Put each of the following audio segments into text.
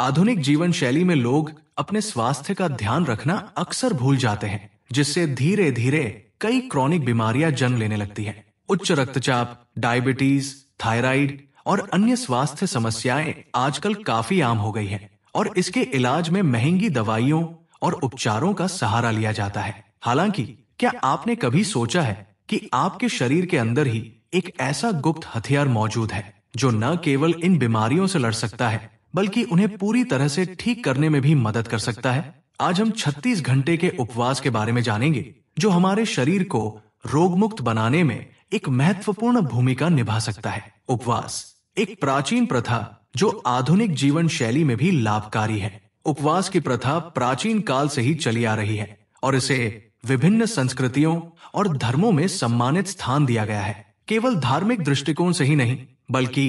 आधुनिक जीवन शैली में लोग अपने स्वास्थ्य का ध्यान रखना अक्सर भूल जाते हैं जिससे धीरे धीरे कई क्रॉनिक बीमारियां जन्म लेने लगती हैं उच्च रक्तचाप डायबिटीज थायराइड और अन्य स्वास्थ्य समस्याएं आजकल काफी आम हो गई हैं और इसके इलाज में महंगी दवाइयों और उपचारों का सहारा लिया जाता है हालांकि क्या आपने कभी सोचा है कि आपके शरीर के अंदर ही एक ऐसा गुप्त हथियार मौजूद है जो न केवल इन बीमारियों से लड़ सकता है बल्कि उन्हें पूरी तरह से ठीक करने में भी मदद कर सकता है आज हम 36 घंटे के उपवास के बारे में जानेंगे जो हमारे शरीर को रोगमुक्त बनाने में एक महत्वपूर्ण भूमिका निभा सकता है उपवास एक प्राचीन प्रथा जो आधुनिक जीवन शैली में भी लाभकारी है उपवास की प्रथा प्राचीन काल से ही चली आ रही है और इसे विभिन्न संस्कृतियों और धर्मों में सम्मानित स्थान दिया गया है केवल धार्मिक दृष्टिकोण से ही नहीं बल्कि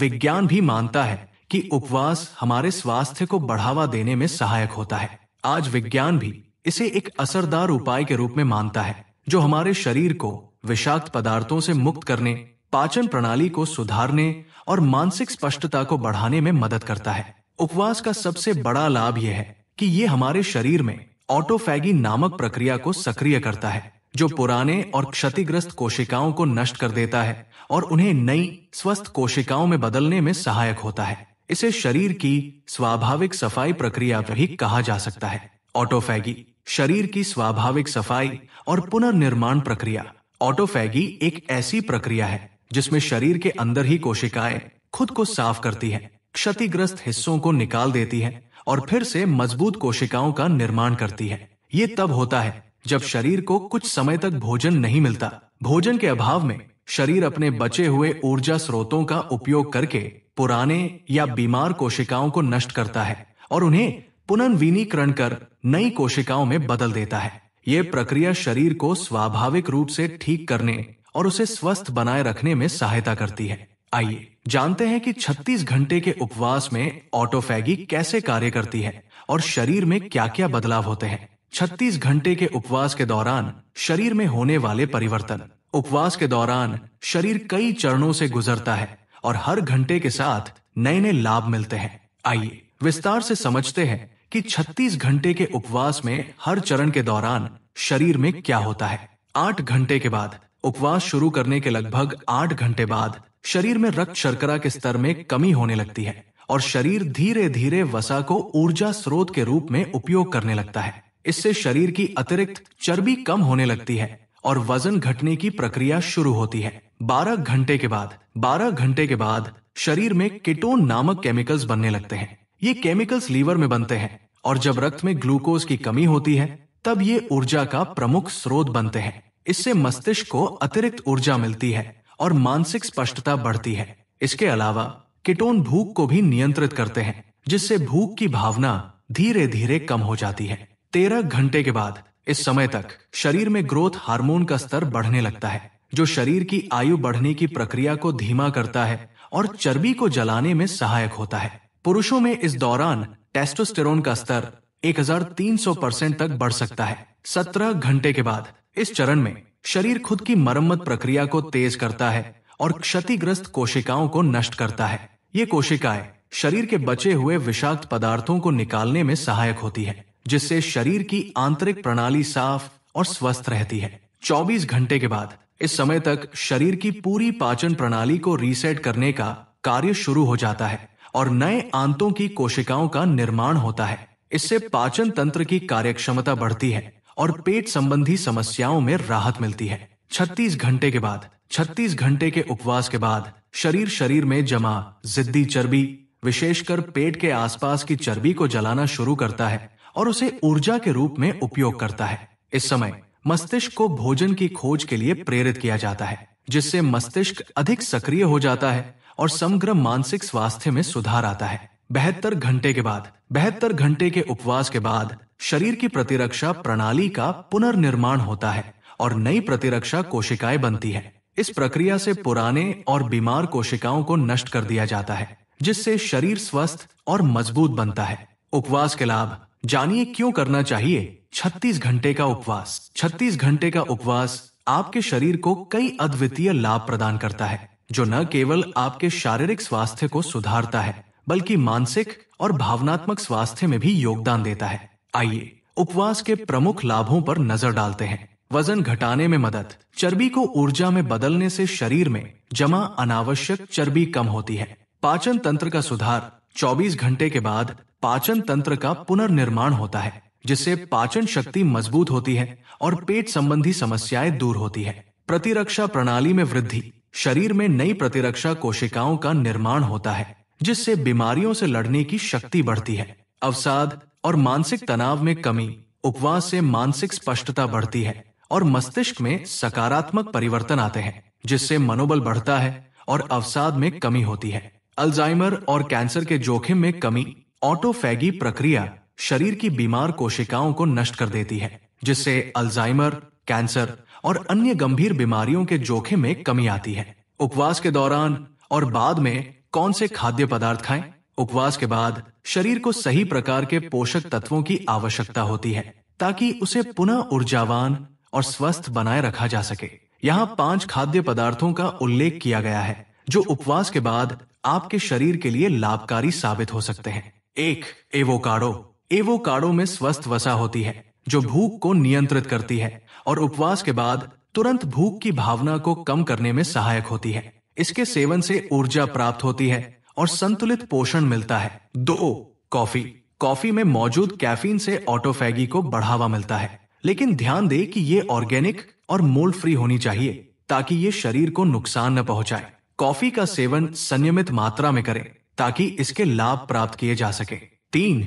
विज्ञान भी मानता है कि उपवास हमारे स्वास्थ्य को बढ़ावा देने में सहायक होता है आज विज्ञान भी इसे एक असरदार उपाय के रूप में मानता है जो हमारे शरीर को विषाक्त पदार्थों से मुक्त करने पाचन प्रणाली को सुधारने और मानसिक स्पष्टता को बढ़ाने में मदद करता है उपवास का सबसे बड़ा लाभ यह है कि ये हमारे शरीर में ऑटोफैगी नामक प्रक्रिया को सक्रिय करता है जो पुराने और क्षतिग्रस्त कोशिकाओं को नष्ट कर देता है और उन्हें नई स्वस्थ कोशिकाओं में बदलने में सहायक होता है इसे शरीर की स्वाभाविक सफाई प्रक्रिया भी कहा जा सकता है ऑटोफैगी शरीर की स्वाभाविक सफाई और पुनर्निर्माण प्रक्रिया ऑटोफैगी एक ऐसी प्रक्रिया है जिसमें शरीर के अंदर ही कोशिकाएं खुद को साफ करती हैं क्षतिग्रस्त हिस्सों को निकाल देती हैं और फिर से मजबूत कोशिकाओं का निर्माण करती है ये तब होता है जब शरीर को कुछ समय तक भोजन नहीं मिलता भोजन के अभाव में शरीर अपने बचे हुए ऊर्जा स्रोतों का उपयोग करके पुराने या बीमार कोशिकाओं को नष्ट करता है और उन्हें पुनर्वीनीकरण कर नई कोशिकाओं में बदल देता है ये प्रक्रिया शरीर को स्वाभाविक रूप से ठीक करने और उसे स्वस्थ बनाए रखने में सहायता करती है आइए जानते हैं कि 36 घंटे के उपवास में ऑटोफैगी कैसे कार्य करती है और शरीर में क्या क्या बदलाव होते हैं 36 घंटे के उपवास के दौरान शरीर में होने वाले परिवर्तन उपवास के दौरान शरीर कई चरणों से गुजरता है और हर घंटे के साथ नए नए लाभ मिलते हैं आइए विस्तार से समझते हैं कि 36 घंटे के उपवास में हर चरण के दौरान शरीर में क्या होता है आठ घंटे के बाद उपवास शुरू करने के लगभग आठ घंटे बाद शरीर में रक्त शर्करा के स्तर में कमी होने लगती है और शरीर धीरे धीरे वसा को ऊर्जा स्रोत के रूप में उपयोग करने लगता है इससे शरीर की अतिरिक्त चर्बी कम होने लगती है और वजन घटने की प्रक्रिया शुरू होती है 12 घंटे के बाद 12 घंटे के बाद शरीर में किटोन नामक केमिकल्स बनने लगते हैं ये केमिकल्स लीवर में बनते हैं और जब रक्त में ग्लूकोज की कमी होती है तब ये ऊर्जा का प्रमुख स्रोत बनते हैं इससे मस्तिष्क को अतिरिक्त ऊर्जा मिलती है और मानसिक स्पष्टता बढ़ती है इसके अलावा किटोन भूख को भी नियंत्रित करते हैं जिससे भूख की भावना धीरे धीरे कम हो जाती है तेरह घंटे के बाद इस समय तक शरीर में ग्रोथ हार्मोन का स्तर बढ़ने लगता है जो शरीर की आयु बढ़ने की प्रक्रिया को धीमा करता है और चर्बी को जलाने में सहायक होता है पुरुषों में इस दौरान टेस्टोस्टेरोन का स्तर 1300 परसेंट तक बढ़ सकता है 17 घंटे के बाद इस चरण में शरीर खुद की मरम्मत प्रक्रिया को तेज करता है और क्षतिग्रस्त कोशिकाओं को नष्ट करता है ये कोशिकाएं शरीर के बचे हुए विषाक्त पदार्थों को निकालने में सहायक होती है जिससे शरीर की आंतरिक प्रणाली साफ और स्वस्थ रहती है 24 घंटे के बाद इस समय तक शरीर की पूरी पाचन प्रणाली को रीसेट करने का कार्य शुरू हो जाता है और नए आंतों की कोशिकाओं का निर्माण होता है इससे पाचन तंत्र की कार्यक्षमता बढ़ती है और पेट संबंधी समस्याओं में राहत मिलती है 36 घंटे के बाद 36 घंटे के उपवास के बाद शरीर शरीर में जमा जिद्दी चर्बी विशेषकर पेट के आसपास की चर्बी को जलाना शुरू करता है और उसे ऊर्जा के रूप में उपयोग करता है इस समय मस्तिष्क को भोजन की खोज के लिए प्रेरित किया जाता है जिससे मस्तिष्क अधिक सक्रिय हो जाता है और समग्र मानसिक स्वास्थ्य में सुधार आता है बेहतर घंटे के बाद बेहतर घंटे के उपवास के बाद शरीर की प्रतिरक्षा प्रणाली का पुनर्निर्माण होता है और नई प्रतिरक्षा कोशिकाएं बनती है इस प्रक्रिया से पुराने और बीमार कोशिकाओं को नष्ट कर दिया जाता है जिससे शरीर स्वस्थ और मजबूत बनता है उपवास के लाभ जानिए क्यों करना चाहिए 36 घंटे का उपवास 36 घंटे का उपवास आपके शरीर को कई अद्वितीय लाभ प्रदान करता है जो न केवल आपके शारीरिक स्वास्थ्य को सुधारता है बल्कि मानसिक और भावनात्मक स्वास्थ्य में भी योगदान देता है आइए उपवास के प्रमुख लाभों पर नजर डालते हैं वजन घटाने में मदद चर्बी को ऊर्जा में बदलने से शरीर में जमा अनावश्यक चर्बी कम होती है पाचन तंत्र का सुधार 24 घंटे के बाद पाचन तंत्र का पुनर्निर्माण होता है जिससे पाचन शक्ति मजबूत होती है और पेट संबंधी समस्याएं दूर होती है प्रतिरक्षा प्रणाली में वृद्धि शरीर में नई प्रतिरक्षा कोशिकाओं का निर्माण होता है जिससे बीमारियों से लड़ने की शक्ति बढ़ती है अवसाद और मानसिक तनाव में कमी उपवास से मानसिक स्पष्टता बढ़ती है और मस्तिष्क में सकारात्मक परिवर्तन आते हैं जिससे मनोबल बढ़ता है और अवसाद में कमी होती है अल्जाइमर और कैंसर के जोखिम में कमी ऑटोफैगी प्रक्रिया शरीर की बीमार कोशिकाओं को नष्ट कर देती है जिससे अल्जाइमर कैंसर और अन्य गंभीर बीमारियों के जोखिम में कमी आती है उपवास के दौरान और बाद में कौन से खाद्य पदार्थ खाएं उपवास के बाद शरीर को सही प्रकार के पोषक तत्वों की आवश्यकता होती है ताकि उसे पुनः ऊर्जावान और स्वस्थ बनाए रखा जा सके यहाँ पांच खाद्य पदार्थों का उल्लेख किया गया है जो उपवास के बाद आपके शरीर के लिए लाभकारी साबित हो सकते हैं एक एवोकाडो एवोकाडो में स्वस्थ वसा होती है जो भूख को नियंत्रित करती है और उपवास के बाद तुरंत भूख की भावना को कम करने में सहायक होती है इसके सेवन से ऊर्जा प्राप्त होती है और संतुलित पोषण मिलता है दो कॉफी कॉफी में मौजूद कैफीन से ऑटोफैगी को बढ़ावा मिलता है लेकिन ध्यान दे कि ये ऑर्गेनिक और मोल फ्री होनी चाहिए ताकि ये शरीर को नुकसान न पहुंचाए कॉफी का सेवन संयमित मात्रा में करें ताकि इसके लाभ प्राप्त किए जा सके तीन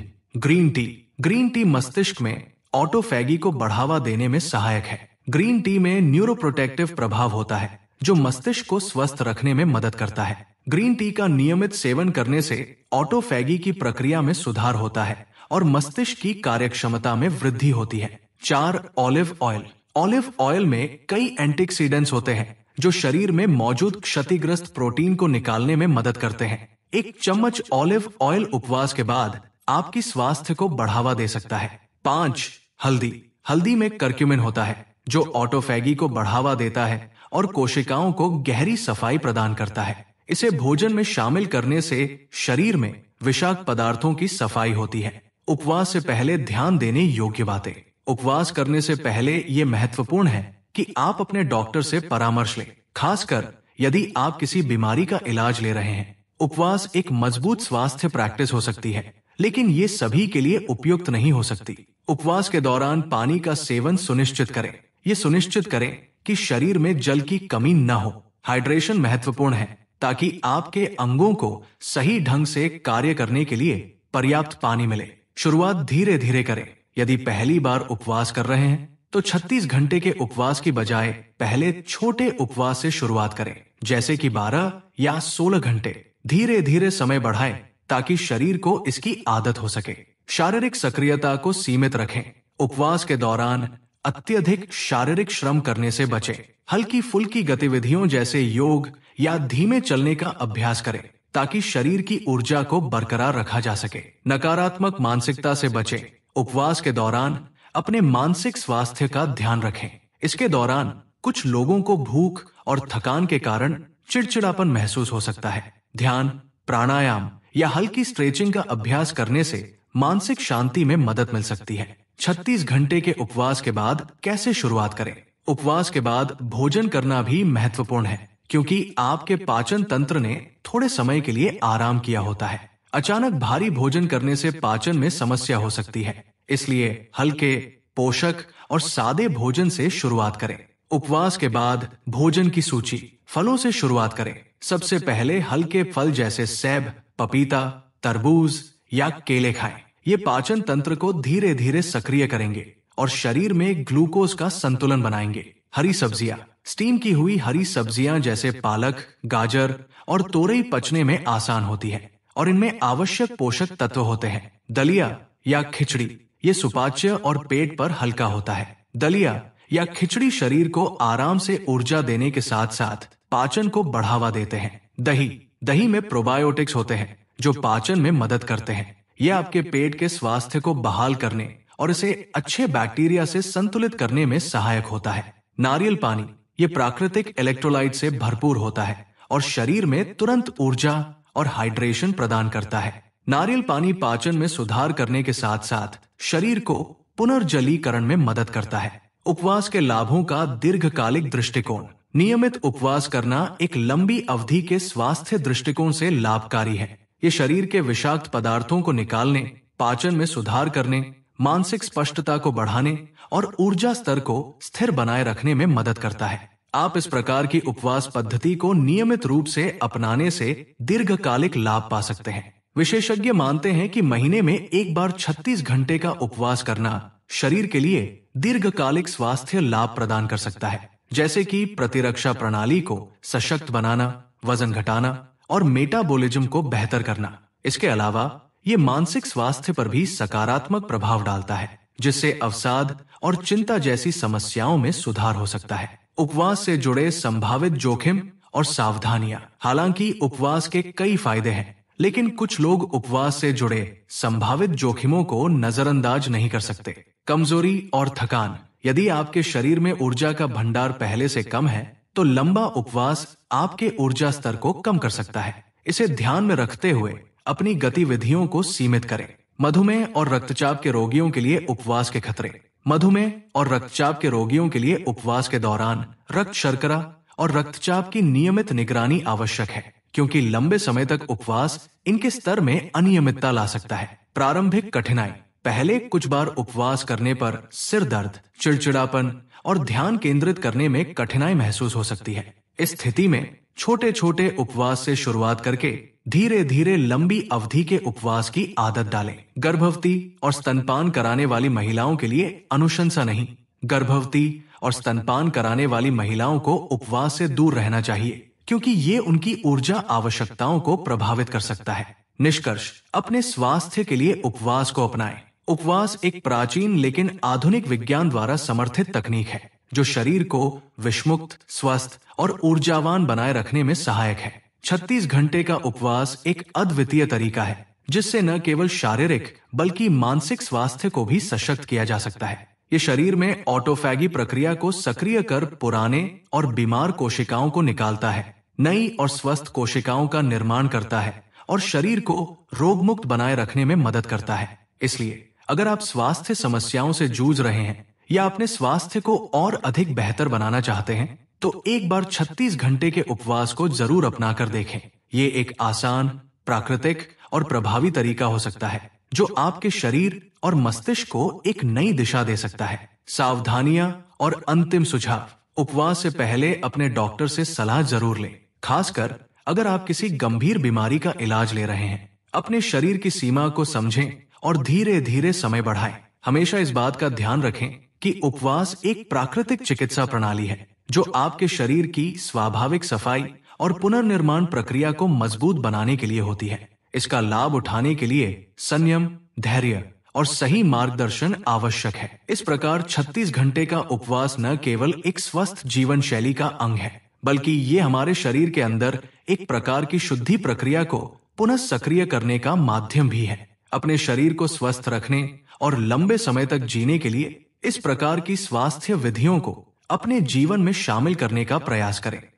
ग्रीन टी ग्रीन टी मस्तिष्क में ऑटोफेगी को बढ़ावा देने में सहायक है ग्रीन टी में न्यूरोप्रोटेक्टिव प्रभाव होता है जो मस्तिष्क को स्वस्थ रखने में मदद करता है ग्रीन टी का नियमित सेवन करने से ऑटोफेगी की प्रक्रिया में सुधार होता है और मस्तिष्क की कार्यक्षमता में वृद्धि होती है चार ऑलिव ऑयल ऑलिव ऑयल में कई एंटीक्सीडेंट्स होते हैं जो शरीर में मौजूद क्षतिग्रस्त प्रोटीन को निकालने में मदद करते हैं एक चम्मच ऑलिव ऑयल उपवास के बाद आपकी स्वास्थ्य को बढ़ावा दे सकता है पांच हल्दी हल्दी में कर्क्यूमिन होता है जो ऑटोफेगी को बढ़ावा देता है और कोशिकाओं को गहरी सफाई प्रदान करता है इसे भोजन में शामिल करने से शरीर में विषाक्त पदार्थों की सफाई होती है उपवास से पहले ध्यान देने योग्य बातें उपवास करने से पहले ये महत्वपूर्ण है कि आप अपने डॉक्टर से परामर्श लें खासकर यदि आप किसी बीमारी का इलाज ले रहे हैं उपवास एक मजबूत स्वास्थ्य प्रैक्टिस हो सकती है लेकिन ये सभी के लिए उपयुक्त नहीं हो सकती उपवास के दौरान पानी का सेवन सुनिश्चित करें ये सुनिश्चित करें कि शरीर में जल की कमी न हो हाइड्रेशन महत्वपूर्ण है ताकि आपके अंगों को सही ढंग से कार्य करने के लिए पर्याप्त पानी मिले शुरुआत धीरे धीरे करें यदि पहली बार उपवास कर रहे हैं तो 36 घंटे के उपवास की बजाय पहले छोटे उपवास से शुरुआत करें जैसे कि 12 या 16 घंटे धीरे धीरे समय बढ़ाएं ताकि शरीर को इसकी आदत हो सके शारीरिक सक्रियता को सीमित रखें उपवास के दौरान अत्यधिक शारीरिक श्रम करने से बचें हल्की फुल्की गतिविधियों जैसे योग या धीमे चलने का अभ्यास करें ताकि शरीर की ऊर्जा को बरकरार रखा जा सके नकारात्मक मानसिकता से बचें उपवास के दौरान अपने मानसिक स्वास्थ्य का ध्यान रखें इसके दौरान कुछ लोगों को भूख और थकान के कारण चिड़चिड़ापन महसूस हो सकता है ध्यान प्राणायाम या हल्की स्ट्रेचिंग का अभ्यास करने से मानसिक शांति में मदद मिल सकती है 36 घंटे के उपवास के बाद कैसे शुरुआत करें उपवास के बाद भोजन करना भी महत्वपूर्ण है क्योंकि आपके पाचन तंत्र ने थोड़े समय के लिए आराम किया होता है अचानक भारी भोजन करने से पाचन में समस्या हो सकती है इसलिए हल्के पोषक और सादे भोजन से शुरुआत करें उपवास के बाद भोजन की सूची फलों से शुरुआत करें सबसे पहले हल्के फल जैसे सेब पपीता तरबूज या केले खाएं। ये पाचन तंत्र को धीरे धीरे सक्रिय करेंगे और शरीर में ग्लूकोज का संतुलन बनाएंगे हरी सब्जियां स्टीम की हुई हरी सब्जियां जैसे पालक गाजर और तोरई पचने में आसान होती है और इनमें आवश्यक पोषक तत्व होते हैं दलिया या खिचड़ी ये सुपाच्य और पेट पर हल्का होता है दलिया या खिचड़ी शरीर को आराम से ऊर्जा देने के साथ साथ पाचन को बढ़ावा देते हैं दही दही में प्रोबायोटिक्स होते हैं जो पाचन में मदद करते हैं ये आपके पेट के स्वास्थ्य को बहाल करने और इसे अच्छे बैक्टीरिया से संतुलित करने में सहायक होता है नारियल पानी ये प्राकृतिक इलेक्ट्रोलाइट से भरपूर होता है और शरीर में तुरंत ऊर्जा और हाइड्रेशन प्रदान करता है नारियल पानी पाचन में सुधार करने के साथ साथ शरीर को पुनर्जलीकरण में मदद करता है उपवास के लाभों का दीर्घकालिक दृष्टिकोण नियमित उपवास करना एक लंबी अवधि के स्वास्थ्य दृष्टिकोण से लाभकारी है ये शरीर के विषाक्त पदार्थों को निकालने पाचन में सुधार करने मानसिक स्पष्टता को बढ़ाने और ऊर्जा स्तर को स्थिर बनाए रखने में मदद करता है आप इस प्रकार की उपवास पद्धति को नियमित रूप से अपनाने से दीर्घकालिक लाभ पा सकते हैं विशेषज्ञ मानते हैं कि महीने में एक बार 36 घंटे का उपवास करना शरीर के लिए दीर्घकालिक स्वास्थ्य लाभ प्रदान कर सकता है जैसे कि प्रतिरक्षा प्रणाली को सशक्त बनाना वजन घटाना और मेटाबोलिज्म को बेहतर करना इसके अलावा ये मानसिक स्वास्थ्य पर भी सकारात्मक प्रभाव डालता है जिससे अवसाद और चिंता जैसी समस्याओं में सुधार हो सकता है उपवास से जुड़े संभावित जोखिम और सावधानियां हालांकि उपवास के कई फायदे हैं लेकिन कुछ लोग उपवास से जुड़े संभावित जोखिमों को नजरअंदाज नहीं कर सकते कमजोरी और थकान यदि आपके शरीर में ऊर्जा का भंडार पहले से कम है तो लंबा उपवास आपके ऊर्जा स्तर को कम कर सकता है इसे ध्यान में रखते हुए अपनी गतिविधियों को सीमित करें मधुमेह और रक्तचाप के रोगियों के लिए उपवास के खतरे मधुमेह और रक्तचाप के रोगियों के लिए उपवास के दौरान रक्त शर्करा और रक्तचाप की नियमित निगरानी आवश्यक है क्योंकि लंबे समय तक उपवास इनके स्तर में अनियमितता ला सकता है प्रारंभिक कठिनाई पहले कुछ बार उपवास करने पर सिर दर्द चिड़चिड़ापन और ध्यान केंद्रित करने में कठिनाई महसूस हो सकती है इस स्थिति में छोटे छोटे उपवास से शुरुआत करके धीरे धीरे लंबी अवधि के उपवास की आदत डालें। गर्भवती और स्तनपान कराने वाली महिलाओं के लिए अनुशंसा नहीं गर्भवती और स्तनपान कराने वाली महिलाओं को उपवास से दूर रहना चाहिए क्योंकि ये उनकी ऊर्जा आवश्यकताओं को प्रभावित कर सकता है निष्कर्ष अपने स्वास्थ्य के लिए उपवास को अपनाएं उपवास एक प्राचीन लेकिन आधुनिक विज्ञान द्वारा समर्थित तकनीक है जो शरीर को विषमुक्त स्वस्थ और ऊर्जावान बनाए रखने में सहायक है छत्तीस घंटे का उपवास एक अद्वितीय तरीका है जिससे न केवल शारीरिक बल्कि मानसिक स्वास्थ्य को भी सशक्त किया जा सकता है ये शरीर में ऑटोफैगी प्रक्रिया को सक्रिय कर पुराने और बीमार कोशिकाओं को निकालता है नई और स्वस्थ कोशिकाओं का निर्माण करता है और शरीर को रोगमुक्त बनाए रखने में मदद करता है इसलिए अगर आप स्वास्थ्य समस्याओं से जूझ रहे हैं या अपने स्वास्थ्य को और अधिक बेहतर बनाना चाहते हैं तो एक बार 36 घंटे के उपवास को जरूर अपना कर देखें ये एक आसान प्राकृतिक और प्रभावी तरीका हो सकता है जो आपके शरीर और मस्तिष्क को एक नई दिशा दे सकता है सावधानियां और अंतिम सुझाव उपवास से पहले अपने डॉक्टर से सलाह जरूर लें खासकर अगर आप किसी गंभीर बीमारी का इलाज ले रहे हैं अपने शरीर की सीमा को समझें और धीरे धीरे समय बढ़ाएं। हमेशा इस बात का ध्यान रखें कि उपवास एक प्राकृतिक चिकित्सा प्रणाली है जो आपके शरीर की स्वाभाविक सफाई और पुनर्निर्माण प्रक्रिया को मजबूत बनाने के लिए होती है इसका लाभ उठाने के लिए संयम धैर्य और सही मार्गदर्शन आवश्यक है इस प्रकार 36 घंटे का उपवास न केवल एक स्वस्थ जीवन शैली का अंग है बल्कि ये हमारे शरीर के अंदर एक प्रकार की शुद्धि प्रक्रिया को पुनः सक्रिय करने का माध्यम भी है अपने शरीर को स्वस्थ रखने और लंबे समय तक जीने के लिए इस प्रकार की स्वास्थ्य विधियों को अपने जीवन में शामिल करने का प्रयास करें